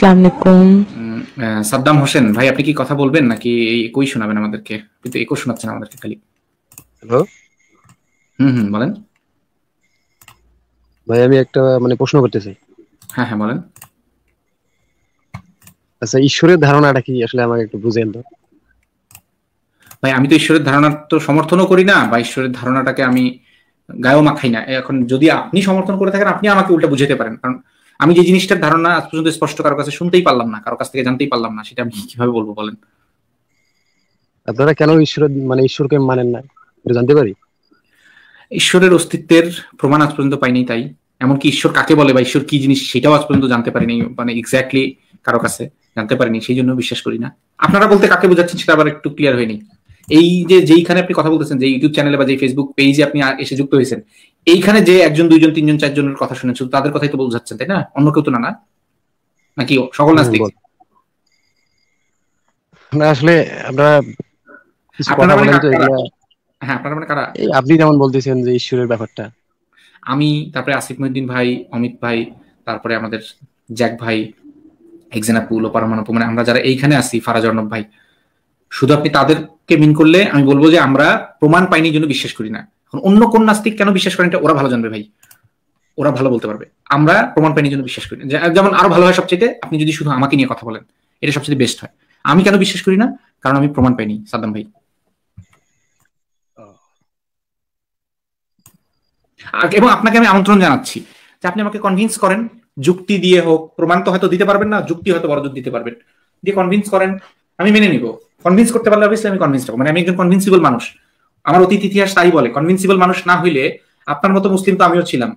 সাদ্দাম হোসেন ভাই আপনি কি কথা বলবেন নাকি একই শোনাবেন আমাদেরকে কিন্তু একই শোনাচ্ছেন আমাদেরকে খালি হ্যালো হুম হুম বলেন ভাই আমি একটা মানে প্রশ্ন করতে চাই হ্যাঁ হ্যাঁ বলেন আচ্ছা ঈশ্বরের ধারণাটা কি আসলে আমাকে একটু বুঝেন তো ভাই আমি তো ঈশ্বরের ধারণা তো সমর্থনও করি না বা ঈশ্বরের ধারণাটাকে আমি গায়েও মাখাই না এখন যদি আপনি সমর্থন করে থাকেন আপনি আমাকে উল্টা বুঝাতে পারেন কারণ আমি যে জিনিসটার ধারণা আজ পর্যন্ত স্পষ্ট কারো কাছে শুনতেই পারলাম না কারো কাছ থেকে জানতেই পারলাম না সেটা আমি কিভাবে বলবো বলেন আপনারা কেন ঈশ্বর মানে ঈশ্বরকে মানেন না জানতে পারি ঈশ্বরের অস্তিত্বের প্রমাণ আজ পর্যন্ত পাইনি তাই এমনকি ঈশ্বর কাকে বলে বা ঈশ্বর কি জিনিস সেটাও আজ পর্যন্ত জানতে পারিনি মানে এক্স্যাক্টলি কারো কাছে জানতে পারিনি সেই জন্য বিশ্বাস করি না আপনারা বলতে কাকে বোঝাচ্ছেন সেটা আবার একটু ক্লিয়ার হয়নি এই যে যেইখানে আপনি কথা বলতেছেন যে ইউটিউব চ্যানেলে বা যে ফেসবুক পেজে আপনি এসে যুক্ত হয়েছেন এইখানে যে একজন দুইজন তিনজন চারজনের কথা শুনেছ তাদের কথাই তো বোঝাচ্ছেন তাই না অন্য কেউ তো না না নাকি সকল হ্যাঁ, নাস্তিক না আসলে আমরা মানে হ্যাঁ, মানে আপনি যেমন বলতেছেন যে ঈশ্বরের ব্যাপারটা আমি তারপরে আসিফ মহিউদ্দিন ভাই অমিত ভাই তারপরে আমাদের জ্যাক ভাই এক্সানাপুল ও পারমানপু মানে আমরা যারা এইখানে আছি ফারাজ অর্ণব ভাই শুধু আপনি তাদেরকে মিন করলে আমি বলবো যে আমরা প্রমাণ পাইনি জন্য বিশ্বাস করি না অন্য কোন নাস্তিক কেন বিশ্বাস করেন এটা ওরা ভালো জানবে ভাই ওরা ভালো বলতে পারবে আমরা প্রমাণ পাইনি জন্য বিশ্বাস করি যেমন আরো ভালো হয় সবচেয়ে আপনি যদি শুধু আমাকে নিয়ে কথা বলেন এটা সবচেয়ে বেস্ট হয় আমি কেন বিশ্বাস করি না কারণ আমি প্রমাণ পাইনি সাদ্দাম ভাই এবং আপনাকে আমি আমন্ত্রণ জানাচ্ছি যে আপনি আমাকে কনভিন্স করেন যুক্তি দিয়ে হোক প্রমাণ তো হয়তো দিতে পারবেন না যুক্তি হয়তো বড়জোর দিতে পারবেন দিয়ে কনভিন্স করেন আমি মেনে নিব কনভিন্স করতে পারলে অবশ্যই আমি কনভিন্স হবো মানে আমি একজন কনভিন্সিবল মানুষ আমার অতীত ইতিহাস তাই বলে কনভিন্সিবল মানুষ না হইলে আপনার মতো মুসলিম তো আমিও ছিলাম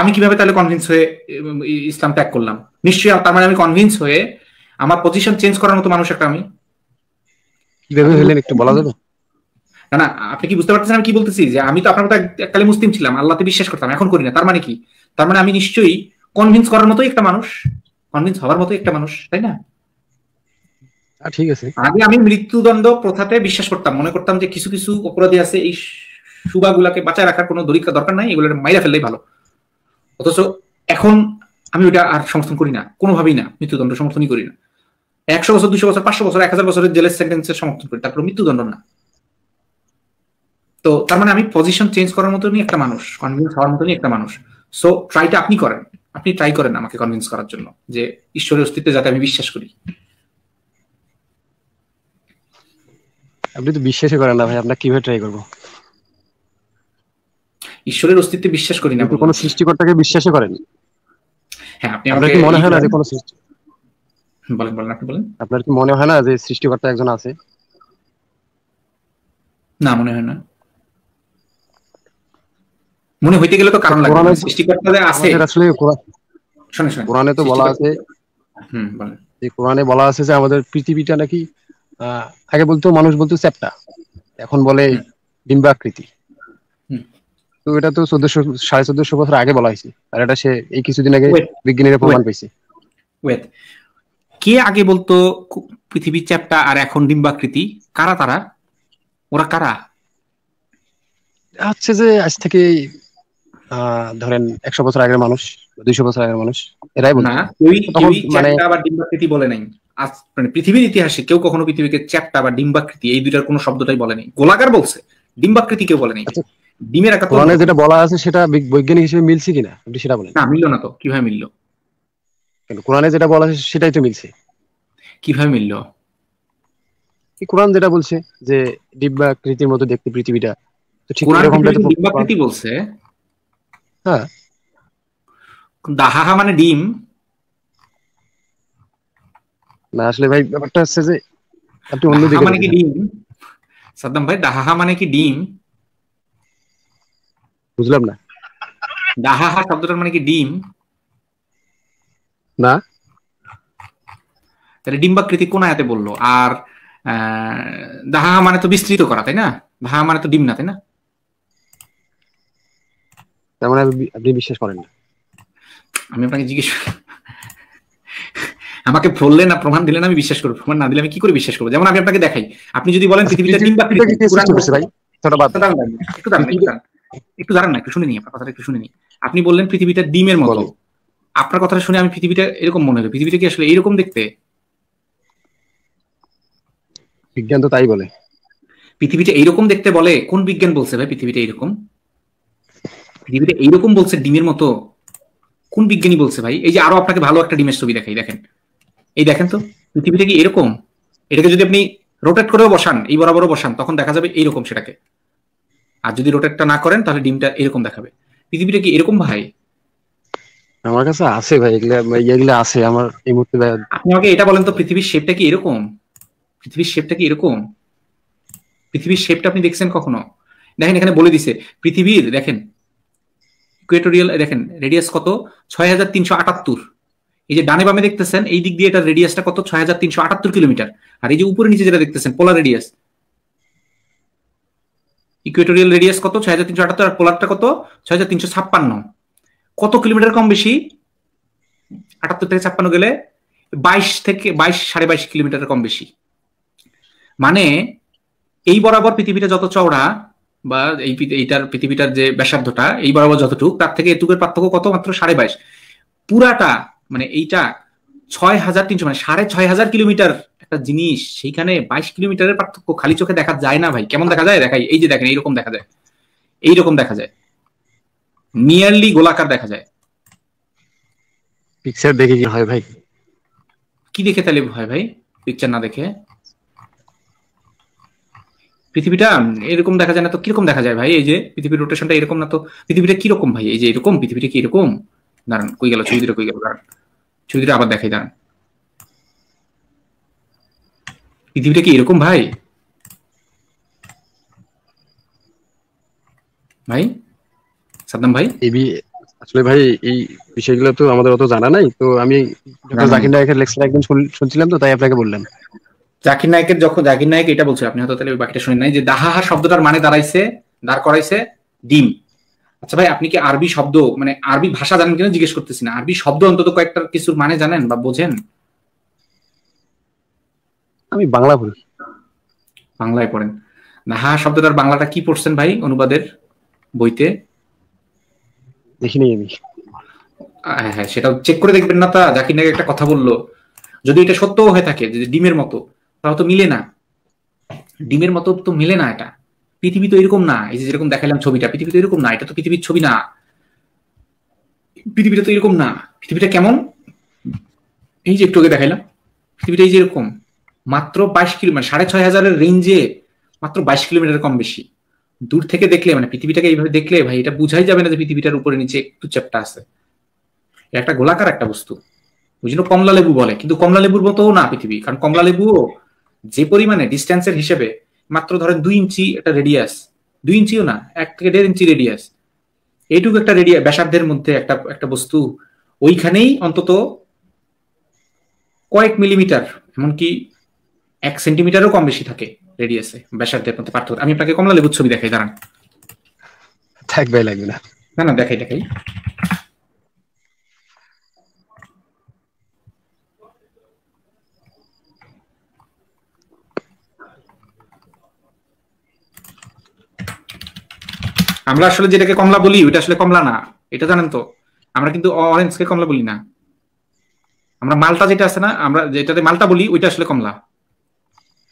আমি কিভাবে তাহলে কনভিন্স হয়ে ইসলাম ত্যাগ করলাম নিশ্চয়ই তার মানে আমি কনভিন্স হয়ে আমার পজিশন চেঞ্জ করার মতো মানুষ একটা আমি একটু বলা যাবে না না আপনি কি বুঝতে পারতেছেন আমি কি বলতেছি যে আমি তো আপনার মতো এককালে মুসলিম ছিলাম আল্লাহতে বিশ্বাস করতাম এখন করি না তার মানে কি তার মানে আমি নিশ্চয়ই কনভিন্স করার মতোই একটা মানুষ কনভিন্স হওয়ার মতোই একটা মানুষ তাই না ঠিক আছে আগে আমি মৃত্যুদণ্ড প্রথাতে বিশ্বাস করতাম মনে করতাম যে কিছু কিছু অপরাধী আছে এই সুবাগুলাকে বাঁচায় রাখার কোনো দরিকা দরকার নাই এগুলো মাইরা ফেললেই ভালো অথচ এখন আমি ওটা আর সমর্থন করি না কোনোভাবেই না মৃত্যুদণ্ড সমর্থনই করি না একশো বছর দুশো বছর পাঁচশো বছর এক হাজার বছরের জেলের সেন্টেন্সের সমর্থন করি তারপর মৃত্যুদণ্ড না তো তার মানে আমি পজিশন চেঞ্জ করার মতনই একটা মানুষ কনভিন্স হওয়ার মতনই একটা মানুষ সো ট্রাইটা আপনি করেন আপনি ট্রাই করেন আমাকে কনভিন্স করার জন্য যে ঈশ্বরের অস্তিত্বে যাতে আমি বিশ্বাস করি আপনি তো বিশ্বাসই করেন না ভাই আমরা কিভাবে ট্রাই করবো ঈশ্বরের অস্তিত্বে বিশ্বাস করি না কোনো সৃষ্টিকর্তাকে বিশ্বাসই করেন হ্যাঁ আপনি আপনার কি মনে হয় না যে কোনো সৃষ্টি বলেন বলেন আপনি বলেন আপনার কি মনে হয় না যে সৃষ্টিকর্তা একজন আছে না মনে হয় না মনে হইতে গেলে তো কারণ লাগে সৃষ্টিকর্তা যে আছে আসলে শুনে শুনে কোরআনে তো বলা আছে হুম বলেন যে কোরআনে বলা আছে যে আমাদের পৃথিবীটা নাকি আগে বলতো মানুষ বলতো চ্যাপ্টা এখন বলে ডিম্বাকৃতি তো এটা তো চোদ্দশো সাড়ে চোদ্দশো বছর আগে বলা হয়েছে আর এটা সে এই কিছুদিন আগে বিজ্ঞানীরা প্রমাণ পেয়েছে কে আগে বলতো পৃথিবীর চ্যাপ্টা আর এখন ডিম্বাকৃতি কারা তারা ওরা কারা হচ্ছে যে আজ থেকে ধরেন একশো বছর আগের মানুষ দুইশো বছর আগের মানুষ এরাই বলতো মানে ডিম্বাকৃতি বলে নাই মানে পৃথিবীর ইতিহাসে কেউ কখনো পৃথিবীকে চ্যাপ্টা বা ডিম্বাকৃতি এই দুইটার কোনো শব্দটাই বলেনি গোলাকার বলছে ডিম্বাকৃতি কেউ বলেনি আচ্ছা, ডিমের আকার যেটা বলা আছে সেটা বৈজ্ঞানিক হিসেবে মিলছে কিনা আপনি সেটা বলেন না মিললো না তো কিভাবে মিললো কিন্তু কোরআনে যেটা বলা আছে সেটাই তো মিলছে কিভাবে মিললো কি কোরআন যেটা বলছে যে ডিম্বাকৃতির মতো দেখতে পৃথিবীটা তো ঠিক ডিম্বাকৃতি বলছে হ্যাঁ দাহাহা মানে ডিম না আসলে ভাই ব্যাপারটা হচ্ছে যে আপনি মানে কি ডিম সাদ্দাম ভাই দাহাহা মানে কি ডিম বুঝলাম না দাহাহা শব্দটার মানে কি ডিম না তাহলে ডিম্বাকৃতি কোন আয়াতে বললো আর দাহাহা মানে তো বিস্তৃত করা তাই না দাহা মানে তো ডিম না তাই না তার মানে আপনি বিশ্বাস করেন না আমি আপনাকে জিজ্ঞেস আমাকে ফললে না প্রমাণ দিলেন আমি বিশ্বাস করবো প্রমাণ না দিলে আমি কি করে বিশ্বাস করবো যেমন আমি আপনাকে দেখাই আপনি যদি বলেন পৃথিবীতে আচ্ছা, তিন একটু দাঁড়ান একটু দাঁড়ান না একটু শুনে নি আপনার কথাটা একটু শুনে নি আপনি বললেন পৃথিবীটা ডিমের মতো আপনার কথাটা শুনে আমি পৃথিবীটা এরকম মনে হলো পৃথিবীটা কি আসলে এরকম দেখতে বিজ্ঞান তো তাই বলে পৃথিবীটা এইরকম দেখতে বলে কোন বিজ্ঞান বলছে ভাই পৃথিবীটা এইরকম পৃথিবীটা এইরকম বলছে ডিমের মতো কোন বিজ্ঞানী বলছে ভাই এই যে আরো আপনাকে ভালো একটা ডিমের ছবি দেখাই দেখেন এই দেখেন তো পৃথিবীটা কি এরকম এটাকে যদি আপনি রোটেট করেও বসান এই বরাবর বসান তখন দেখা যাবে এইরকম সেটাকে আর যদি রোটেটটা না করেন তাহলে ডিমটা এরকম দেখাবে পৃথিবীটা কি এরকম ভাই আমার কাছে আছে ভাই এগুলা এগুলো আছে আমার এই মুহূর্তে আপনি আমাকে এটা বলেন তো পৃথিবীর শেপটা কি এরকম পৃথিবীর শেপটা কি এরকম পৃথিবীর শেপটা আপনি দেখছেন কখনো দেখেন এখানে বলে দিছে পৃথিবীর দেখেন ইকুয়েটোরিয়াল দেখেন রেডিয়াস কত ছয় হাজার তিনশো আটাত্তর এই যে ডানে বামে দেখতেছেন এই দিক দিয়ে এটা রেডিয়াসটা কত ছয় হাজার তিনশো আটাত্তর কিলোমিটার আর এই যে উপরে নিচে যেটা দেখতেছেন পোলার রেডিয়াস ইকুয়েটোরিয়াল রেডিয়াস কত ছয় হাজার তিনশো আটাত্তর আর পোলারটা কত ছয় হাজার তিনশো ছাপ্পান্ন কত কিলোমিটার কম বেশি আটাত্তর থেকে ছাপ্পান্ন গেলে বাইশ থেকে বাইশ সাড়ে বাইশ কিলোমিটার কম বেশি মানে এই বরাবর পৃথিবীটা যত চওড়া বা এই এইটার পৃথিবীটার যে ব্যাসার্ধটা এই বরাবর যতটুক তার থেকে এটুকের পার্থক্য কত মাত্র সাড়ে বাইশ পুরাটা মানে এইটা ছয় হাজার তিনশো মানে সাড়ে ছয় হাজার কিলোমিটার একটা জিনিস সেইখানে বাইশ কিলোমিটারের পার্থক্য খালি চোখে দেখা যায় না ভাই কেমন দেখা যায় দেখাই এই যে দেখেন এইরকম দেখা যায় এইরকম দেখা যায় নিয়ারলি গোলাকার দেখা যায় পিকচার দেখে কি হয় ভাই কি দেখে তাহলে হয় ভাই পিকচার না দেখে পৃথিবীটা এরকম দেখা যায় না তো কিরকম দেখা যায় ভাই এই যে পৃথিবীর রোটেশনটা এরকম না তো পৃথিবীটা কিরকম ভাই এই যে এরকম পৃথিবীটা কি এরকম দাঁড়ান কই গেল ছবি দূরে কই গেল দাঁড়ান ছবিটা আবার দেখাই দাঁড়ান পৃথিবীটা কি এরকম ভাই ভাই সাদ্দাম ভাই আসলে ভাই এই বিষয়গুলো তো আমাদের অত জানা নাই তো আমি জাকির নায়কের লেকচার একদিন শুনছিলাম তো তাই আপনাকে বললাম জাকির নায়কের যখন জাকির নায়ক এটা বলছে আপনি হয়তো তাহলে বাকিটা শুনেন নাই যে দাহাহা শব্দটার মানে দাঁড়াইছে দাঁড় করাইছে ডিম আচ্ছা ভাই আপনি কি আরবি শব্দ মানে আরবি ভাষা জানেন কিনা জিজ্ঞেস করতেছি না আরবি শব্দ অন্তত কয়েকটা কিছুর মানে জানেন বা বোঝেন আমি বাংলা পড়ি বাংলায় পড়েন নাহা শব্দটার বাংলাটা কি পড়ছেন ভাই অনুবাদের বইতে দেখিনি আমি হ্যাঁ হ্যাঁ সেটা চেক করে দেখবেন না তা জাকির নাকি একটা কথা বললো যদি এটা সত্যও হয়ে থাকে যদি ডিমের মতো তাহলে তো মিলে না ডিমের মতো তো মিলে না এটা পৃথিবী তো এরকম না এই যে যেরকম দেখালাম ছবিটা পৃথিবী তো এরকম না এটা তো পৃথিবীর ছবি না পৃথিবীটা তো এরকম না পৃথিবীটা কেমন এই যে একটু আগে দেখাইলাম পৃথিবীটা এই যে এরকম মাত্র বাইশ কিলোমিটার মানে সাড়ে ছয় হাজারের রেঞ্জে মাত্র বাইশ কিলোমিটার কম বেশি দূর থেকে দেখলে মানে পৃথিবীটাকে এইভাবে দেখলে ভাই এটা বুঝাই যাবে না যে পৃথিবীটার উপরে নিচে একটু চ্যাপটা আছে একটা গোলাকার একটা বস্তু ওই জন্য কমলা লেবু বলে কিন্তু কমলা লেবুর মতো না পৃথিবী কারণ কমলা লেবুও যে পরিমাণে ডিস্টেন্সের হিসেবে মাত্র ধরেন দুই ইঞ্চি একটা রেডিয়াস দুই ইঞ্চিও না এক থেকে দেড় ইঞ্চি রেডিয়াস এইটুকু একটা রেডিয়া ব্যাসার্ধের মধ্যে একটা একটা বস্তু ওইখানেই অন্তত কয়েক মিলিমিটার এমনকি এক সেন্টিমিটারও কম বেশি থাকে রেডিয়াসে ব্যাসার্ধের মধ্যে পার্থক্য আমি আপনাকে কমলা লেবুর ছবি দেখাই দাঁড়ান থাকবে লাগবে না না না দেখাই দেখাই আমরা আসলে যেটাকে কমলা বলি ওইটা আসলে কমলা না এটা জানেন তো আমরা কিন্তু অরেঞ্জ কে কমলা বলি না আমরা মালটা যেটা আছে না আমরা যেটাতে মালটা বলি ওইটা আসলে কমলা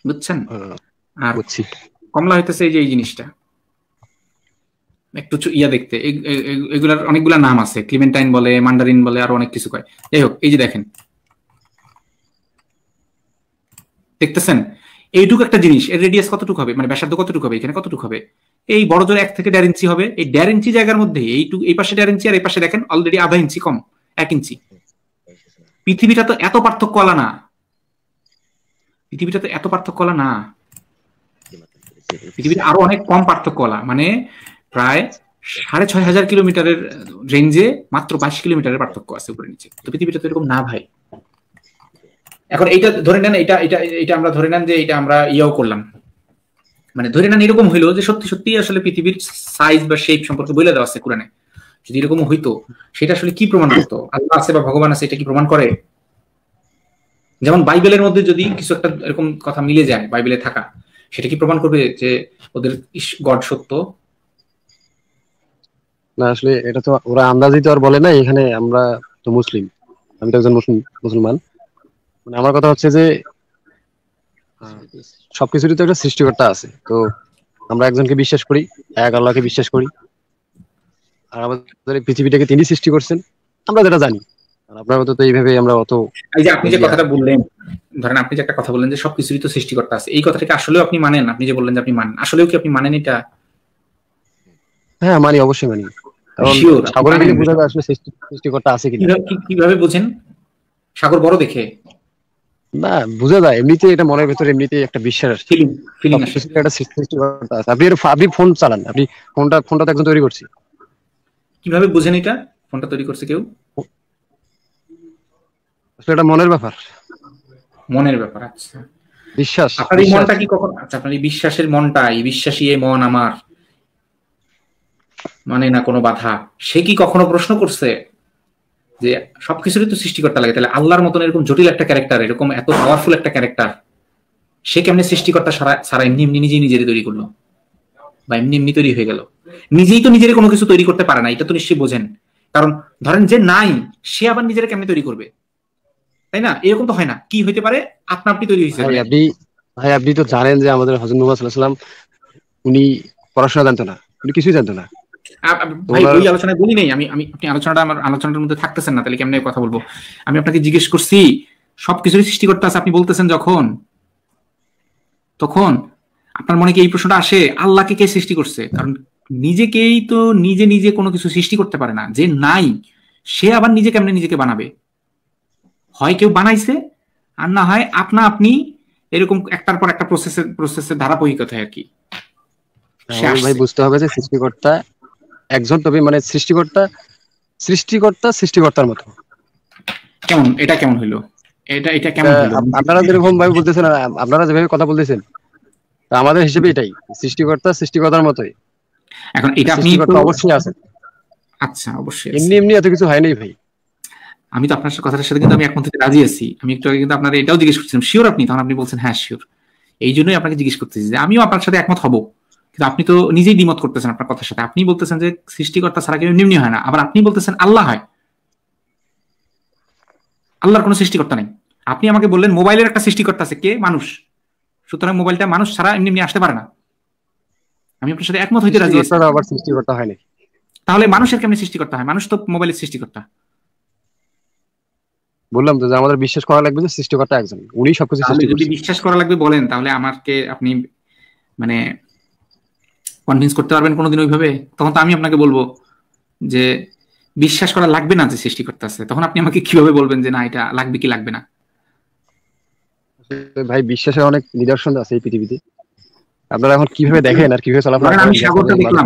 বুঝছেন হ্যাঁ, আর কমলা হইতেছে এই যে এই জিনিসটা একটু ইয়া দেখতে এগুলার অনেকগুলা নাম আছে ক্লিমেন্টাইন বলে মান্ডারিন বলে আর অনেক কিছু কয় যাই হোক এই যে দেখেন দেখতেছেন এইটুকু একটা জিনিস এর রেডিয়াস কতটুকু হবে মানে ব্যাসার্ধ কতটুকু হবে এখানে কতটুকু হবে এই বড় জোর এক থেকে দেড় ইঞ্চি হবে এই দেড় ইঞ্চি জায়গার মধ্যে এইটু এই পাশে দেড় ইঞ্চি আর এই পাশে দেখেন অলরেডি আধা ইঞ্চি কম এক ইঞ্চি পৃথিবীটা তো এত পার্থক্য আলা না পৃথিবীটা তো এত পার্থক্য আলা না পৃথিবীতে আরো অনেক কম পার্থক্য আলা মানে প্রায় সাড়ে ছয় হাজার কিলোমিটারের রেঞ্জে মাত্র বাইশ কিলোমিটারের পার্থক্য আছে উপরে নিচে তো পৃথিবীটা তো এরকম না ভাই এখন এইটা ধরে নেন এটা এটা এটা আমরা ধরে নেন যে এটা আমরা ইয়েও করলাম মানে ধরে না এরকম হইলো যে সত্যি সত্যি আসলে পৃথিবীর সাইজ বা শেপ সম্পর্কে বলে দেওয়া আছে কোরআনে যদি এরকম হইতো সেটা আসলে কি প্রমাণ করতো আল্লাহ আছে বা ভগবান আছে এটা কি প্রমাণ করে যেমন বাইবেলের মধ্যে যদি কিছু একটা এরকম কথা মিলে যায় বাইবেলে থাকা সেটা কি প্রমাণ করবে যে ওদের গড সত্য না আসলে এটা তো ওরা আন্দাজি তো আর বলে না এখানে আমরা তো মুসলিম আমি তো একজন মুসলমান মানে আমার কথা হচ্ছে যে হ্যাঁ। সবকিছুরই তো একটা সৃষ্টিকর্তা আছে তো আমরা একজনকে বিশ্বাস করি এক আল্লাহকে বিশ্বাস করি আর আমাদের পৃথিবীটাকে তিনি সৃষ্টি করছেন আমরা যেটা জানি আপনার মতো তো এইভাবে আমরা অত এই যে আপনি যে কথাটা বললেন ধরেন আপনি যে একটা কথা বললেন যে সবকিছুরই তো সৃষ্টিকর্তা আছে এই কথাটাকে আসলেও আপনি মানেন আপনি যে বললেন যে আপনি মানেন আসলেও কি আপনি মানেন এটা হ্যাঁ মানি অবশ্যই মানি কারণ সাগরের দিকে বোঝা আসলে সৃষ্টিকর্তা আছে কিনা কিভাবে বুঝেন সাগর বড় দেখে না বুঝা যায় এমনিতে এটা মনের ভেতরে এমনিতে একটা বিশ্বাস ফিলিং ফিলিং আসে একটা সৃষ্টিকর্তা আছে আপনি আপনি ফোন চালান আপনি ফোনটা ফোনটা একদম তৈরি করছি কিভাবে বুঝেন এটা ফোনটা তৈরি করছে কেউ আসলে এটা মনের ব্যাপার মনের ব্যাপার আচ্ছা বিশ্বাস আপনার এই মনটা কি কখন আচ্ছা আপনার এই বিশ্বাসের মনটা এই বিশ্বাসী এই মন আমার মানে না কোনো বাধা সে কি কখনো প্রশ্ন করছে যে সবকিছুরই তো সৃষ্টিকর্তা লাগে তাহলে আল্লাহর মতন এরকম জটিল একটা ক্যারেক্টার এরকম এত পাওয়ারফুল একটা ক্যারেক্টার সে কেমনি সৃষ্টিকর্তা সারা সারা এমনি এমনি নিজেই নিজেরই তৈরি করলো বা এমনি এমনি তৈরি হয়ে গেল নিজেই তো নিজের কোনো কিছু তৈরি করতে পারে না এটা তো নিশ্চয়ই বোঝেন কারণ ধরেন যে নাই সে আবার নিজের কেমনে তৈরি করবে তাই না এরকম তো হয় না কি হইতে পারে আপনা আপনি তৈরি হয়েছে আপনি ভাই আপনি তো জানেন যে আমাদের হজরত মুহাম্মদ সাল্লাল্লাহু আলাইহি সাল্লাম উনি পড়াশোনা জানতো না উনি কিছুই জানতো না আলোচনায় বলি নাই আমি আমি আপনি আলোচনাটা আমার আলোচনাটার মধ্যে থাকতেছেন না তাহলে কথা বলবো আমি আপনাকে জিজ্ঞেস করছি সৃষ্টি করতে আছে আপনি বলতেছেন যখন তখন আপনার মনে কি এই প্রশ্নটা আসে আল্লাহকে কে সৃষ্টি করছে কারণ নিজেকেই তো নিজে নিজে কোনো কিছু সৃষ্টি করতে পারে না যে নাই সে আবার নিজে কেমনে নিজেকে বানাবে হয় কেউ বানাইছে আর না হয় আপনা আপনি এরকম একটার পর একটা প্রসেসের প্রসেসের ধারাবাহিকতা আর কি হ্যাঁ, ভাই বুঝতে হবে যে সৃষ্টিকর্তা একজন নবী মানে সৃষ্টিকর্তা সৃষ্টিকর্তা সৃষ্টিকর্তার মতো কেমন এটা কেমন হলো এটা এটা কেমন হলো আপনারা যেরকম ভাবে বলতেছেন আপনারা যেভাবে কথা বলতেছেন আমাদের হিসেবে এটাই সৃষ্টিকর্তা সৃষ্টিকর্তার মতোই এখন এটা আপনি অবশ্যই আছে আচ্ছা অবশ্যই এমনি এমনি এত কিছু হয় নাই ভাই আমি তো আপনার কথাটার সাথে কিন্তু আমি একমত রাজি আছি আমি একটু আগে কিন্তু আপনারা এটাও জিজ্ঞেস করছিলাম শিওর আপনি তখন আপনি বলছেন হ্যাঁ শিওর এই জন্যই আপনাকে জিজ্ঞেস করতেছি যে আমিও আপনার সাথে একমত হবো কিন্তু আপনি তো নিজেই দ্বিমত করতেছেন আপনার কথার সাথে আপনি বলতেছেন যে সৃষ্টিকর্তা ছাড়া কেউ নিম্নি হয় না আবার আপনি বলতেছেন আল্লাহ হয় আল্লাহর কোনো সৃষ্টিকর্তা নেই আপনি আমাকে বললেন মোবাইলের একটা সৃষ্টিকর্তা আছে কে মানুষ সুতরাং মোবাইলটা মানুষ ছাড়া এমনি এমনি আসতে পারে না আমি আপনার সাথে একমত হইতে রাজি তাহলে মানুষের কেমনি সৃষ্টিকর্তা হয় মানুষ তো মোবাইলের সৃষ্টিকর্তা বললাম তো যে আমাদের বিশ্বাস করা লাগবে যে সৃষ্টিকর্তা একজন উনি সবকিছু সৃষ্টি যদি বিশ্বাস করা লাগবে বলেন তাহলে আমাকে আপনি মানে কনভিন্স করতে পারবেন কোনোদিন ওইভাবে তখন তো আমি আপনাকে বলবো যে বিশ্বাস করা লাগবে না যে সৃষ্টি করতে আছে তখন আপনি আমাকে কিভাবে বলবেন যে না এটা লাগবে কি লাগবে না ভাই বিশ্বাসের অনেক নিদর্শন আছে এই পৃথিবীতে আপনারা এখন কিভাবে দেখেন আর কিভাবে চলাফেরা আমি সাগরটা দেখলাম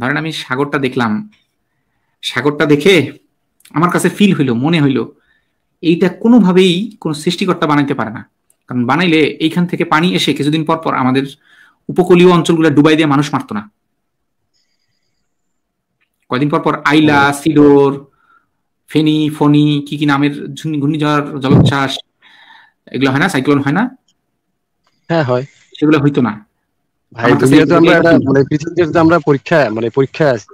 ধরেন আমি সাগরটা দেখলাম সাগরটা দেখে আমার কাছে ফিল হইলো মনে হইলো এইটা কোনোভাবেই কোনো সৃষ্টিকর্তা বানাইতে পারে না কারণ বানাইলে এইখান থেকে পানি এসে কিছুদিন পর পর আমাদের উপকূলীয় অঞ্চলগুলো ডুবাই দিয়ে মানুষ মারত না কয়দিন পর পর আইলা সিডোর ফেনি ফনি কি কি নামের ঘূর্ণিঝড় জলোচ্ছ্বাস এগুলো হয় না সাইক্লোন হয় না হ্যাঁ হয় সেগুলো হইতো না ভাই দুনিয়াতে আমরা মানে পৃথিবীতে আমরা পরীক্ষা মানে পরীক্ষা আছি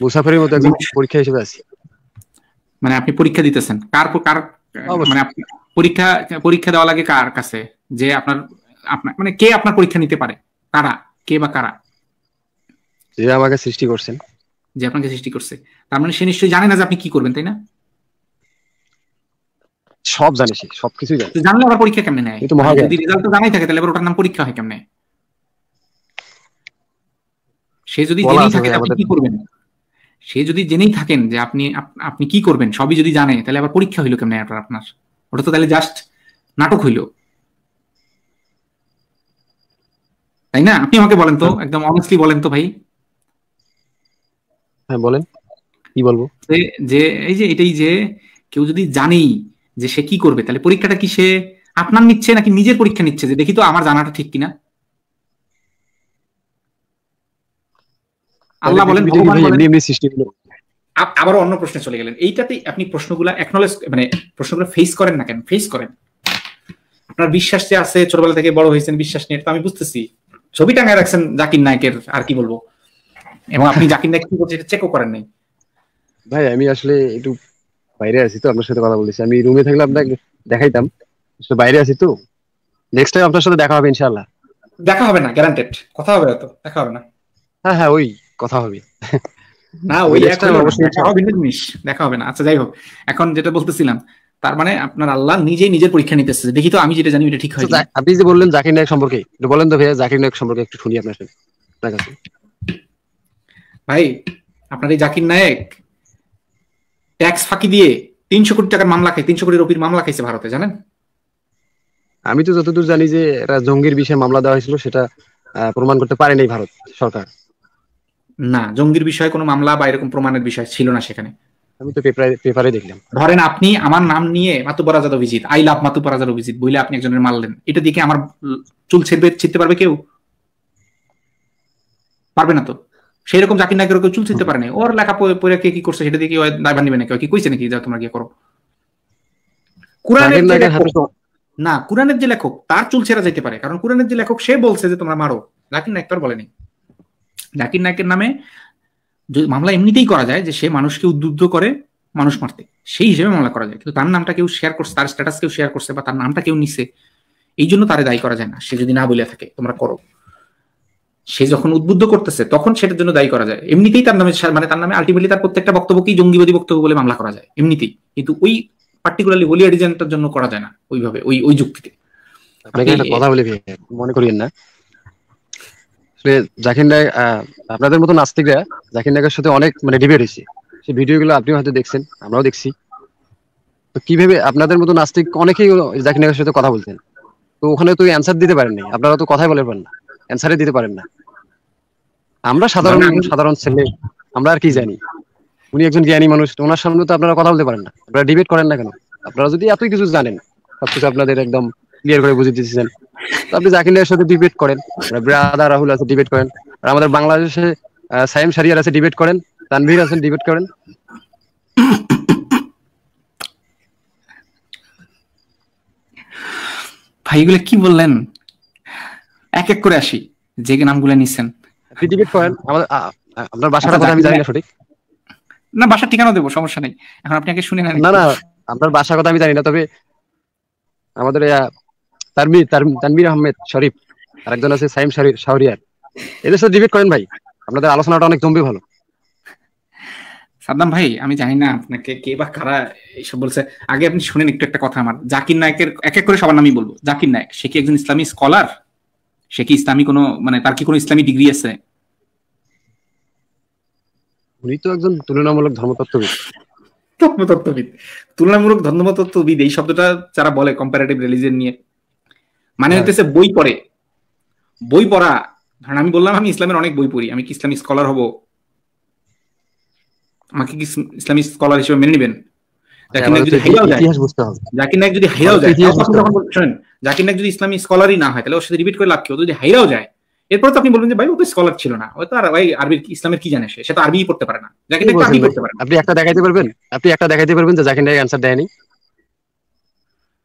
মতো আচ্ছা। পরীক্ষা হিসেবে মানে আপনি পরীক্ষা দিতেছেন কার কার মানে পরীক্ষা পরীক্ষা দেওয়া লাগে কার কাছে যে আপনার আপনার মানে কে আপনার পরীক্ষা নিতে পারে কারা কে বা কারা যে আমাকে সৃষ্টি করছেন যে আপনাকে সৃষ্টি করছে তার মানে সে নিশ্চয়ই জানে না যে আপনি কি করবেন তাই না সব জানে সে সবকিছুই জানে জানলে আবার পরীক্ষা কেমনে নেয় কিন্তু মানে যদি রেজাল্ট জানাই থাকে তাহলে ওটার নাম পরীক্ষা হয় কেমনে সে যদি জেনেই থাকে আপনি কি করবেন সে যদি জেনেই থাকেন যে আপনি আপনি কি করবেন সবই যদি জানে তাহলে আবার পরীক্ষা হইলো কেমনে আপনার ওটা তো তাহলে জাস্ট নাটক হইলো তাই না আপনি আমাকে বলেন তো হ্যাঁ। একদম অনেস্টলি বলেন তো ভাই হ্যাঁ বলেন কি বলবো যে এই যে এটাই যে কেউ যদি জানি যে সে কি করবে তাহলে পরীক্ষাটা কি সে আপনার নিচ্ছে নাকি নিজের পরীক্ষা নিচ্ছে যে দেখি তো আমার জানাটা ঠিক কিনা আল্লাহ বলেন আবার অন্য প্রশ্নে চলে গেলেন এইটাতেই আপনি প্রশ্নগুলা একনলেজ মানে প্রশ্নগুলো ফেস করেন না কেন ফেস করেন আপনার বিশ্বাস যে আছে ছোটবেলা থেকে বড় হয়েছেন বিশ্বাস নিয়ে তো আমি বুঝতেছি ছবি টাঙায় রাখছেন জাকির নায়কের আর কি বলবো এবং আপনি জাকির নায়ক কি বলছে চেকও করেন নাই ভাই আমি আসলে একটু বাইরে আছি তো আপনার সাথে কথা বলেছি আমি রুমে থাকলে আপনাকে দেখাইতাম বাইরে আছি তো নেক্সট টাইম আপনার সাথে দেখা হবে ইনশাআল্লাহ দেখা হবে না গ্যারান্টেড কথা হবে তো দেখা হবে না হ্যাঁ হ্যাঁ ওই কথা হবে না ওই একটা অবশ্যই জিনিস দেখা হবে না আচ্ছা যাই হোক এখন যেটা বলতেছিলাম তার মানে আপনার আল্লাহ নিজেই নিজের পরীক্ষা নিতেছে দেখি তো আমি যেটা জানি এটা ঠিক হয় আপনি যে বললেন জাকির নায়ক সম্পর্কে বলেন তো ভাইয়া জাকির নায়ক সম্পর্কে একটু শুনি আপনার সাথে ভাই আপনার এই জাকির নায়ক ট্যাক্স ফাঁকি দিয়ে তিনশো কোটি টাকার মামলা খাই তিনশো কোটি রুপির মামলা খাইছে ভারতে জানেন আমি তো যতদূর জানি যে এটা জঙ্গির বিষয়ে মামলা দেওয়া হয়েছিল সেটা প্রমাণ করতে পারেনি ভারত সরকার না জঙ্গির বিষয়ে কোনো মামলা বা এরকম প্রমাণের বিষয় ছিল না সেখানে আমি তো পেপারে পেপারে দেখলাম ধরেন আপনি আমার নাম নিয়ে মাতুপরা যাদব অভিজিৎ আই লাভ মাতুপরা যাদব অভিজিৎ বইলে আপনি একজনের মারলেন এটা দেখে আমার চুল ছেড়বে পারবে কেউ পারবে না তো সেই রকম জাকির নায়কের কেউ চুল পারে না ওর লেখা পড়ে কে কি করছে সেটা দেখে দায়ভার নিবে না কেউ কি কইছে নাকি যা তোমরা করো কোরআনের না কোরআনের যে লেখক তার চুল ছেড়া যেতে পারে কারণ কোরআনের যে লেখক সে বলছে যে তোমরা মারো জাকির নায়ক আর বলেনি জাকির নায়কের নামে মামলা এমনিতেই করা যায় যে সে মানুষকে উদ্বুদ্ধ করে মানুষ মারতে সেই হিসেবে মামলা করা যায় কিন্তু তার নামটা কেউ শেয়ার করছে তার স্ট্যাটাস কেউ শেয়ার করছে বা তার নামটা কেউ নিছে এই জন্য তারে দায়ী করা যায় না সে যদি না বলে থাকে তোমরা করো সে যখন উদ্বুদ্ধ করতেছে তখন সেটার জন্য দায়ী করা যায় এমনিতেই তার নামে মানে তার নামে আলটিমেটলি তার প্রত্যেকটা বক্তব্যকেই জঙ্গিবাদী বক্তব্য বলে মামলা করা যায় এমনিতেই কিন্তু ওই পার্টিকুলারলি হোলি এডিজেন্টার জন্য করা যায় না ওইভাবে ওই ওই যুক্তিতে কথা বলে মনে করিয়েন না জাকির নায়ক আপনাদের মতো নাস্তিকরা জাকির নায়কের সাথে অনেক মানে ডিবেট হয়েছে সেই ভিডিওগুলো আপনি হয়তো দেখছেন আমরাও দেখছি তো কিভাবে আপনাদের মতো নাস্তিক অনেকেই জাকির নায়কের সাথে কথা বলতেন তো ওখানে তো অ্যান্সার দিতে পারেননি আপনারা তো কথাই বলেন না অ্যান্সারে দিতে পারেন না আমরা সাধারণ সাধারণ ছেলে আমরা আর কি জানি উনি একজন জ্ঞানী মানুষ ওনার সামনে তো আপনারা কথা বলতে পারেন না আপনারা ডিবেট করেন না কেন আপনারা যদি এতই কিছু জানেন সবকিছু আপনাদের একদম ক্লিয়ার করে বুঝিয়ে দিয়েছেন আপনি জাকিলের সাথে ডিবেট করেন ব্রাদার মানে রাহুল আছে ডিবেট করেন আর আমাদের বাংলাদেশে সাইম সারিয়ার আছে ডিবেট করেন তানভীর আছেন ডিবেট করেন ভাইগুলো কি বললেন এক এক করে আসি যে নামগুলো নিছেন আপনি ডিবেট করেন আমাদের আপনার বাসাটা আচ্ছা, কথা আমি জানি না সঠিক না বাসার ঠিকানা দেবো সমস্যা নেই এখন আপনি আগে শুনে নেন না না আপনার বাসার কথা আমি জানি না তবে আমাদের তানবির আহমেদ শরীফ আছে সাইম শাহরিয়ার এদের সাথে ডিবেট করেন ভাই আপনাদের আলোচনাটা অনেক জমবে ভালো সাদ্দাম ভাই আমি জানি না আপনাকে কে বা কারা এইসব বলছে আগে আপনি শুনেন একটু একটা কথা আমার জাকির নায়কের এক এক করে সবার নামই বলবো জাকির নায়ক সে কি একজন ইসলামী স্কলার সে কি ইসলামী কোনো মানে তার কি কোনো ইসলামী ডিগ্রি আছে উনি তো একজন তুলনামূলক ধর্মতত্ত্ববিদ ধর্মতত্ত্ববিদ তুলনামূলক ধর্মতত্ত্ববিদ এই শব্দটা যারা বলে কম্পারেটিভ রিলিজিয়ন নিয়ে মানে হ্যাঁ। হইতেছে বই পড়ে বই পড়া ধরেন আমি বললাম আমি ইসলামের অনেক বই পড়ি আমি কি ইসলামিক স্কলার হব আমাকে কি ইসলামিক স্কলার হিসেবে মেনে নেবেন কোন স্কলারই না হয় তাহলে ওর সাথে রিপিট করে যদি হাইরাও যায় এরপর তো আপনি ভাই ও স্কলার ছিল না তো ইসলামের কি জানে পারে না আপনি একটা পারবেন আপনি একটা দেখাইতে পারবেন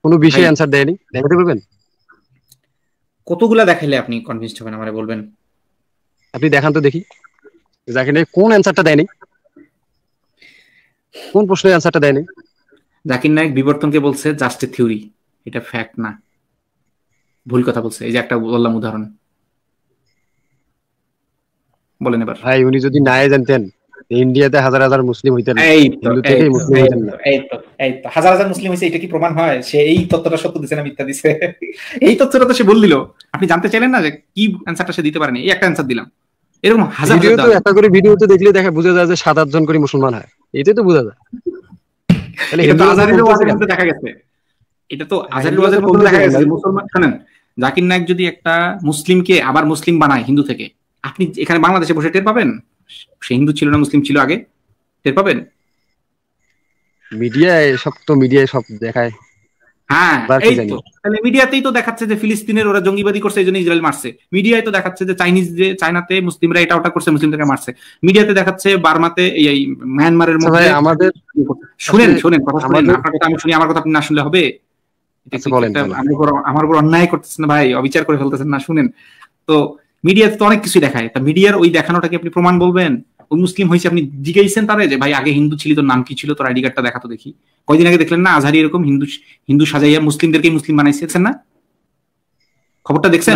কোনো বিষয়ে কতগুলা দেখাইলে আপনি কনভিন্স হবেন আমারে বলবেন আপনি দেখান তো দেখি দেখেন কোন অ্যানসারটা দেয়নি কোন প্রশ্নের অ্যানসারটা দেয়নি জাকির নায়ক বিবর্তনকে বলছে জাস্ট এ থিওরি এটা ফ্যাক্ট না ভুল কথা বলছে এই যে একটা বললাম উদাহরণ বলেন এবার ভাই উনি যদি নাই জানতেন ইন্ডিয়াতে হাজার হাজার মুসলিম হইতেন এই তো এই তো হাজার হাজার মুসলিম হইছে এটা কি প্রমাণ হয় সে এই তত্ত্বটা সত্য দিছে না মিথ্যা দিছে এই তত্ত্বটা তো সে বল দিল আপনি জানতে চাইলেন না যে কি অ্যানসারটা সে দিতে পারেনি এই একটা অ্যানসার দিলাম এরকম হাজার ভিডিও তো এত করে ভিডিও তো দেখলে দেখা বোঝা যায় যে সাত আট জন করে মুসলমান হয় এটাই তো বোঝা যায় তাহলে এটা তো হিন্দু দেখা গেছে এটা তো হ্যাঁ, আজারির ওয়াজের মধ্যে দেখা গেছে মুসলমান শুনেন জাকির নায়ক যদি একটা মুসলিমকে আবার মুসলিম বানায় হিন্দু থেকে আপনি এখানে বাংলাদেশে বসে টের পাবেন সে হিন্দু ছিল না মুসলিম ছিল আগে টের পাবেন মিডিয়ায় সব তো মিডিয়ায় সব দেখায় হ্যাঁ এই তো তাহলে মিডিয়াতেই তো দেখাচ্ছে যে ফিলিস্তিনের ওরা জঙ্গিবাদী করছে ইসরায়েল মারছে মিডিয়ায় তো দেখাচ্ছে যে চাইনিজ যে চায়নাতে মুসলিমরা এটা ওটা করছে মুসলিমদেরকে মারছে মিডিয়াতে দেখাচ্ছে বার্মাতে এই মায়ানমারের আচ্ছা মধ্যে আমাদের শুনেন আচ্ছা শুনেন কথা কথা আমি শুনি আমার কথা আপনি না শুনলে হবে আচ্ছা আমার উপর অন্যায় করতেছেন ভাই অবিচার করে ফেলতেছেন না শুনেন তো মিডিয়াতে তো অনেক কিছুই দেখায় তা মিডিয়ার ওই দেখানোটাকে আপনি প্রমাণ বলবেন ওই মুসলিম হয়েছে আপনি জিজ্ঞাসেন তারে যে ভাই আগে হিন্দু ছিল তোর নাম কি ছিল তোর আইডি কার্ডটা দেখাতো দেখি কয়দিন আগে দেখলেন না আজহারি এরকম হিন্দু হিন্দু সাজাইয়া মুসলিমদেরকে মুসলিম বানাইছেন না খবরটা দেখছেন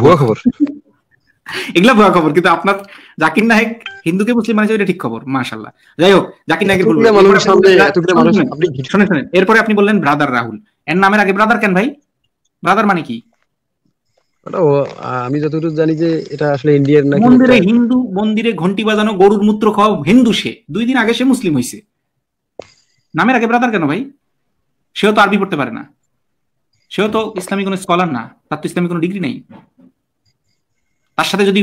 ভুয়া খবর এগুলা ভুয়া খবর কিন্তু আপনার জাকির নায়ক হিন্দুকে মুসলিম বানাইছে এটা ঠিক খবর মাশাল্লাহ যাই হোক জাকির নায়কের এরপরে আপনি বললেন ব্রাদার রাহুল এর নামের আগে ব্রাদার কেন ভাই ব্রাদার মানে কি আমি যতটুকু জানি যে এটা আসলে ইন্ডিয়ার নাকি মন্দিরে হিন্দু মন্দিরে ঘন্টি বাজানো গরুর মূত্র খাওয়া হিন্দু সে দুই দিন আগে সে মুসলিম হইছে নামের আগে ব্রাদার কেন ভাই সেও তো আরবি পড়তে পারে না সেও তো কোনো স্কলার না তার তো কোনো ডিগ্রি তার সাথে যদি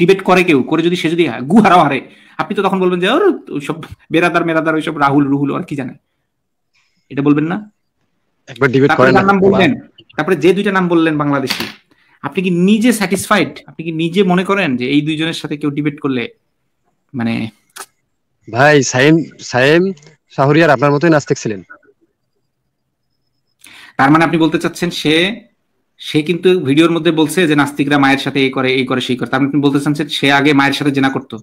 ডিবেট করে কেউ করে যদি সে যদি গু হারে আপনি তো তখন বলবেন যে ওর সব বেরাদার মেরাদার ওইসব রাহুল রুহুল আর কি জানে এটা বলবেন না একবার ডিবেট করেন নাম বললেন তারপরে যে দুইটা নাম বললেন বাংলাদেশি আপনি কি নিজে স্যাটিসফাইড আপনি কি নিজে মনে করেন যে এই দুইজনের সাথে কেউ ডিবেট করলে মানে ভাই সাইম সাইম শাহরিয়ার আপনার মতোই নাস্তিক ছিলেন তার মানে আপনি বলতে চাচ্ছেন সে সে কিন্তু ভিডিওর মধ্যে বলছে যে নাস্তিকরা মায়ের সাথে এই করে এই করে সেই করে তার মানে আপনি বলতে চাচ্ছেন সে আগে মায়ের সাথে জেনা করতো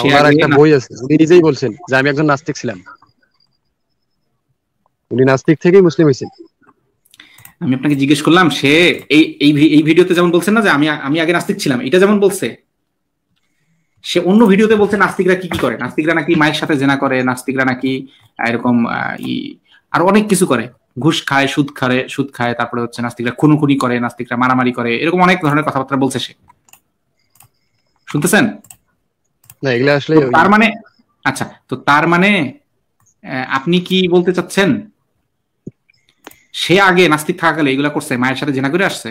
সে আর একটা বই আছে উনি নিজেই বলছেন যে আমি একজন নাস্তিক ছিলাম উনি নাস্তিক থেকেই মুসলিম হয়েছেন আমি আপনাকে জিজ্ঞেস করলাম সে এই এই ভিডিওতে যেমন বলছেন না যে আমি আমি আগে নাস্তিক ছিলাম এটা যেমন বলছে সে অন্য ভিডিওতে বলছে নাস্তিকরা কি কি করে নাস্তিকরা নাকি মায়ের সাথে জেনা করে নাস্তিকরা নাকি এরকম আর অনেক কিছু করে ঘুষ খায় সুদ খায় সুদ খায় তারপরে হচ্ছে নাস্তিকরা খুনুখুনি করে নাস্তিকরা মারামারি করে এরকম অনেক ধরনের কথাবার্তা বলছে সে শুনতেছেন না এগুলা আসলে তার মানে আচ্ছা তো তার মানে আপনি কি বলতে চাচ্ছেন সে আগে নাস্তিক থাকাকালে এগুলা করছে মায়ের সাথে জেনা করে আসছে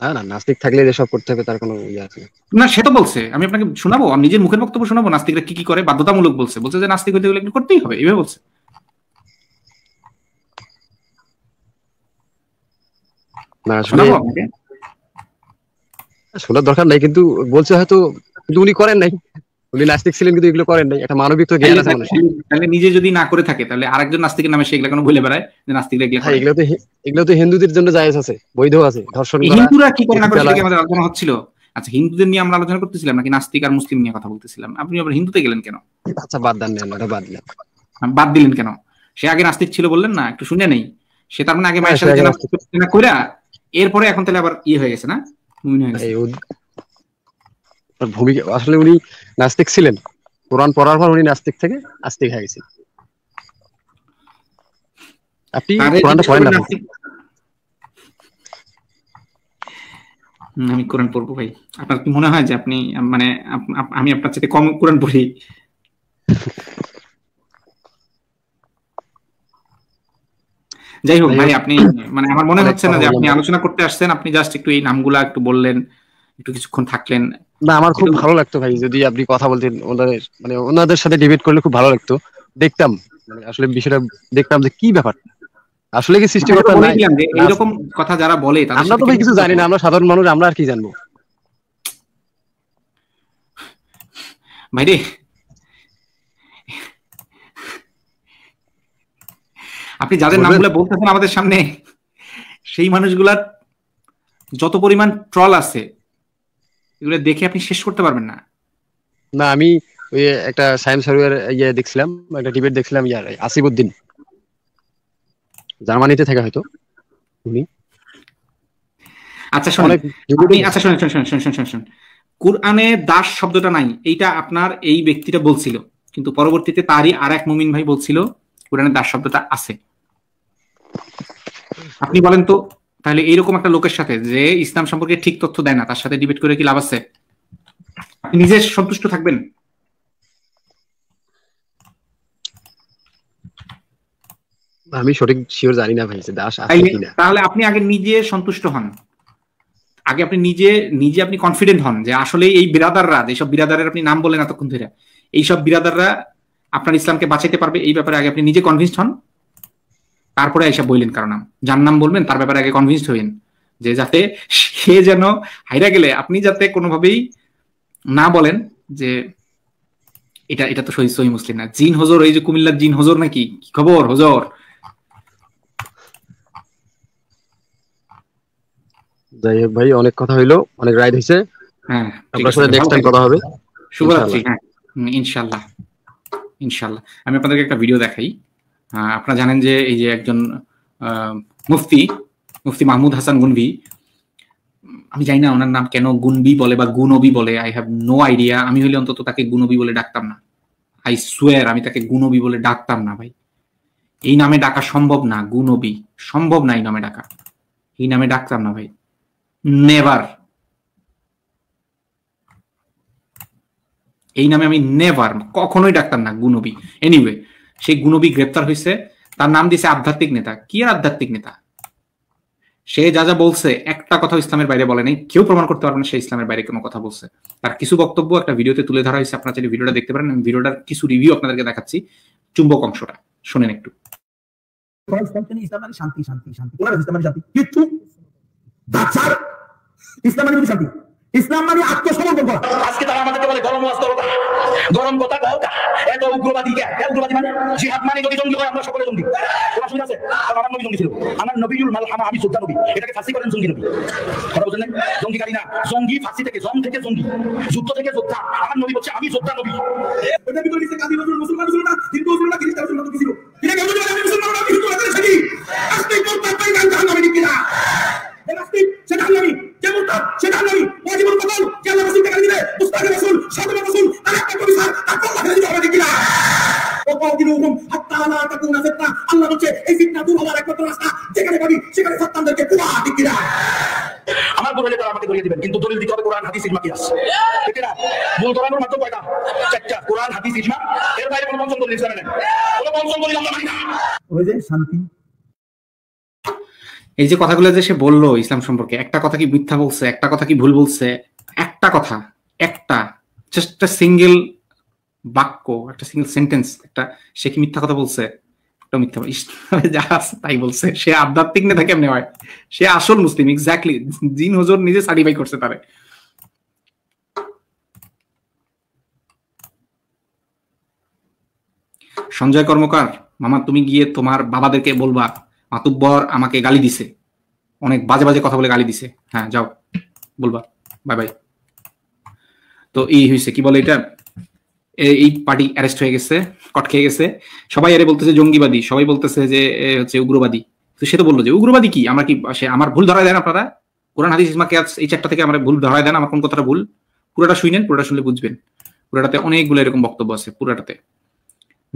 না না নাস্তিক থাকলে এসব করতে হবে তার কোনো ইয়ে আছে না সে তো বলছে আমি আপনাকে শোনাবো আমি নিজের মুখের বক্তব্য শোনাবো নাস্তিকরা কি কি করে বাধ্যতামূলক বলছে বলছে যে নাস্তিক হইতে গেলে করতেই হবে এভাবে বলছে না শোনাবো শোনার দরকার নাই কিন্তু বলছে হয়তো কিন্তু উনি করেন নাই উনি নাস্তিক ছিলেন কিন্তু এগুলো করেন নাই একটা মানবিক তো জ্ঞান আছে তাহলে নিজে যদি না করে থাকে তাহলে আরেকজন নাস্তিকের নামে সে এগুলো কেন ভুলে বেড়ায় যে নাস্তিকরা এগুলো হ্যাঁ এগুলো তো এগুলো তো হিন্দুদের জন্য জায়েজ আছে বৈধ আছে ধর্ষণ করা হিন্দুরা কি করে না করে আমাদের আলোচনা হচ্ছিল আচ্ছা হিন্দুদের নিয়ে আমরা আলোচনা করতেছিলাম নাকি নাস্তিক আর মুসলিম নিয়ে কথা বলতেছিলাম আপনি আবার হিন্দুতে গেলেন কেন আচ্ছা বাদ দেন না বাদ দিলেন হ্যাঁ, বাদ দিলেন কেন সে আগে নাস্তিক ছিল বললেন না একটু শুনে নেই সে তার মানে আগে হ্যাঁ, মায়ের সাথে এরপরে এখন তাহলে আবার ইয়ে হয়ে গেছে না মুমিন হয়ে গেছে ভূমিকা আসলে উনি নাস্তিক ছিলেন কোরআন পড়ার পর উনি নাস্তিক থেকে আস্তিক হয়ে গেছেন আপনি কোরআনটা পড়েন না আমি কোরআন পড়বো ভাই আপনার কি মনে হয় যে আপনি মানে আমি আপনার সাথে কম কোরআন পড়ি যাই হোক ভাই আপনি মানে আমার মনে হচ্ছে না যে আপনি আলোচনা করতে আসছেন আপনি জাস্ট একটু এই নামগুলা একটু বললেন একটু কিছুক্ষণ থাকলেন না আমার খুব ভালো লাগতো ভাই যদি আপনি কথা বলতেন ওনাদের মানে ওনাদের সাথে ডিবেট করলে খুব ভালো লাগতো দেখতাম মানে আসলে বিষয়টা দেখতাম যে কি ব্যাপার আসলে কি আচ্ছা, সৃষ্টি করতে নাই এরকম কথা যারা বলে আমরা তো ভাই কিছু জানি না আমরা সাধারণ মানুষ আমরা আর কি জানবো ভাই আপনি যাদের নামগুলো বলতেছেন আমাদের সামনে সেই মানুষগুলার যত পরিমাণ ট্রল আছে এগুলো দেখে আপনি শেষ করতে পারবেন না না আমি ওই একটা সায়েন্স সার্ভের ইয়ে দেখছিলাম একটা ডিবেট দেখছিলাম ইয়ার আসিফউদ্দিন জার্মানিতে থাকা হয়তো উনি আচ্ছা শুনুন আচ্ছা শুনুন শুনুন শুনুন শুনুন শুনুন কোরআনে দাস শব্দটা নাই এইটা আপনার এই ব্যক্তিটা বলছিল কিন্তু পরবর্তীতে তারই আর এক মুমিন ভাই বলছিল কোরআনে দাস শব্দটা আছে আপনি বলেন তো তাহলে এইরকম একটা লোকের সাথে যে ইসলাম সম্পর্কে ঠিক তথ্য দেয় না তার সাথে ডিবেট করে কি লাভ আছে নিজে সন্তুষ্ট থাকবেন আমি সঠিক শিওর জানি না ভাই দাস তাহলে আপনি আগে নিজে সন্তুষ্ট হন আগে আপনি নিজে নিজে আপনি কনফিডেন্ট হন যে আসলে এই বিরাদাররা যেসব বিরাদারের আপনি নাম বলেন এতক্ষণ ধরে এইসব বিরাদাররা আপনার ইসলামকে বাঁচাইতে পারবে এই ব্যাপারে আগে আপনি নিজে কনভিন্সড হন তারপরে এসে বললেন কারো নাম যার নাম বলবেন তার ব্যাপারে আগে কনভিন্স হইন যে যাতে সে যেন হাইরা গেলে আপনি যাতে কোনোভাবেই না বলেন যে এটা এটা তো সহি সহি মুসলিম না জিন হজর এই যে কুমিল্লার জিন হজর নাকি কি খবর হজর যাই হোক ভাই অনেক কথা হইলো অনেক রাইড হ্যাঁ আপনার সাথে নেক্সট কথা হবে শুভরাত্রি হ্যাঁ ইনশাআল্লাহ ইনশাল্লাহ আমি আপনাদেরকে একটা ভিডিও দেখাই আপনারা জানেন যে এই যে একজন মুফতি মুফতি মাহমুদ হাসান গুনবি আমি জানি না ওনার নাম কেন গুনবি বলে বা গুনবি বলে আই হ্যাভ নো আইডিয়া আমি হইলে অন্তত তাকে গুনবি বলে ডাকতাম না আই সোয়ার আমি তাকে গুনবি বলে ডাকতাম না ভাই এই নামে ডাকা সম্ভব না গুনবি সম্ভব না এই নামে ডাকা এই নামে ডাকতাম না ভাই নেভার এই নামে আমি নেভার কখনোই ডাকতাম না গুনবি এনিওয়ে সেই গুণবি গ্রেপ্তার হয়েছে তার নাম দিছে আধ্যাত্মিক নেতা কি আর আধ্যাত্মিক নেতা সে যা যা বলছে একটা কথা ইসলামের বাইরে বলে নাই কেউ প্রমাণ করতে পারবে না সে ইসলামের বাইরে কোনো কথা বলছে তার কিছু বক্তব্য একটা ভিডিওতে তুলে ধরা হয়েছে আপনারা চাইলে ভিডিওটা দেখতে পারেন ভিডিওটার কিছু রিভিউ আপনাদেরকে দেখাচ্ছি চুম্বক অংশটা শোনেন একটু মানে শান্তি শান্তি শান্তি শান্তি ইসলাম মানে আত্মসমর্পণ করা আজকে তারা আমাদেরকে বলে গরম ওয়াজ করো গরম কথা কও এত উগ্রবাদী কে এত উগ্রবাদী মানে জিহাদ মানে যদি জঙ্গি হয় আমরা সকলে জঙ্গি তোমার শুনে আছে আমার নবী জঙ্গি ছিল আমার নবীজুল মালহামা আমি সুদ্দা নবী এটাকে ফাঁসি করেন জঙ্গি নবী কথা বুঝলেন জঙ্গিকারী না জঙ্গি ফাঁসি থেকে জম থেকে জঙ্গি যুদ্ধ থেকে যোদ্ধা আমার নবী বলছে আমি যোদ্ধা নবী এটা বিপরীতে কাজী নজরুল মুসলমান ছিল না হিন্দু ছিল না খ্রিস্টান ছিল না সামথিং এই যে কথাগুলো যে সে বললো ইসলাম সম্পর্কে একটা কথা কি মিথ্যা বলছে একটা কথা কি ভুল বলছে একটা কথা একটা জাস্ট সিঙ্গেল বাক্য একটা সিঙ্গেল সেন্টেন্স একটা সে কি মিথ্যা কথা বলছে একটা মিথ্যা ইসলামে যা আছে তাই বলছে সে আধ্যাত্মিক নেতা কেমনে হয় সে আসল মুসলিম এক্স্যাক্টলি জিন হজর নিজে সার্টিফাই করছে তারে সঞ্জয় কর্মকার মামা তুমি গিয়ে তোমার বাবাদেরকে বলবা মাতুব্বর আমাকে গালি দিছে অনেক বাজে বাজে কথা বলে গালি দিছে হ্যাঁ যাও বলবা বাই বাই তো এই হয়েছে কি বলে এটা এই পার্টি অ্যারেস্ট হয়ে গেছে কট খেয়ে গেছে সবাই আরে বলতেছে জঙ্গিবাদী সবাই বলতেছে যে হচ্ছে উগ্রবাদী তো সে তো বললো যে উগ্রবাদী কি আমরা কি সে আমার ভুল ধরায় দেন আপনারা কোরআন হাদিস ইসমা কেয়াস এই চারটা থেকে আমরা ভুল ধরায় দেন আমার কোন কথাটা ভুল পুরোটা শুনেন পুরোটা শুনলে বুঝবেন পুরোটাতে অনেকগুলো এরকম বক্তব্য আছে পুরোটাতে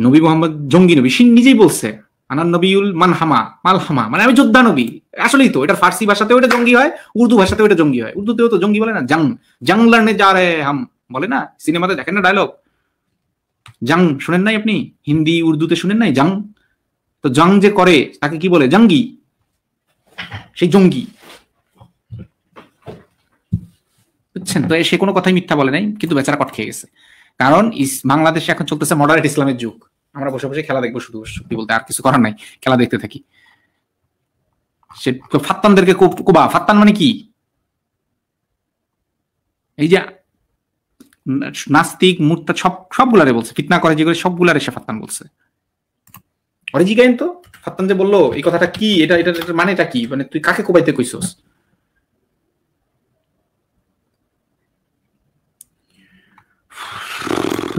নবী মোহাম্মদ জঙ্গি নবী সিন নিজেই বলছে আনান নবীউল মানহামা মালহামা মানে আমি যোদ্ধা নবী আসলেই তো এটা ফার্সি ভাষাতেও এটা জঙ্গি হয় উর্দু ভাষাতেও এটা জঙ্গি হয় উর্দুতেও তো জঙ্গি বলে না জাং জাং লার্নে যা রে হাম বলে না সিনেমাতে দেখেন না ডায়লগ জাং শুনেন নাই আপনি হিন্দি উর্দুতে শুনেন নাই জাং তো জাং যে করে তাকে কি বলে জঙ্গি সেই জঙ্গি বুঝছেন তো সে কোনো কথাই মিথ্যা বলে নাই কিন্তু বেচারা কট খেয়ে গেছে কারণ বাংলাদেশে এখন চলতেছে মডারেট ইসলামের যুগ আমরা বসে বসে খেলা দেখবো শুধু সত্যি বলতে আর কিছু করার নাই খেলা দেখতে থাকি সে ফাত্তানদেরকে কুবা ফাত্তান মানে কি এই যে নাস্তিক মুর্তা সব সবগুলারে বলছে ফিতনা করে যেগুলো সবগুলারে সে ফাত্তান বলছে অরিজি গাইন তো ফাত্তান যে বললো এই কথাটা কি এটা এটা মানে এটা কি মানে তুই কাকে কোবাইতে কইছস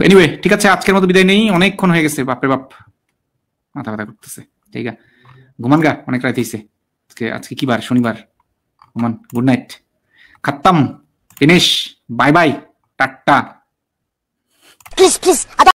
এনিওয়ে ঠিক আছে আজকের মতো বিদায় নেই অনেকক্ষণ হয়ে গেছে বাপরে বাপ মাথা ব্যথা করতেছে ঠিক আছে ঘুমান গা অনেক রাত হয়েছে আজকে আজকে কি বার শনিবার ঘুমান গুড নাইট খাত্তাম দিনেশ বাই বাই টাটা